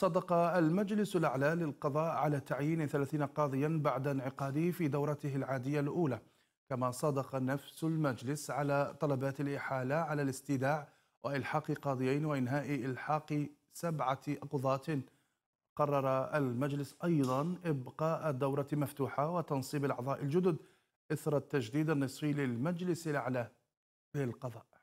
صدق المجلس الأعلى للقضاء على تعيين 30 قاضيا بعد انعقاده في دورته العادية الأولى كما صدق نفس المجلس على طلبات الإحالة على الاستيداع وإلحاق قاضيين وإنهاء إلحاق سبعة قضاة قرر المجلس أيضا إبقاء الدورة مفتوحة وتنصيب الأعضاء الجدد إثر التجديد النصفي للمجلس الأعلى للقضاء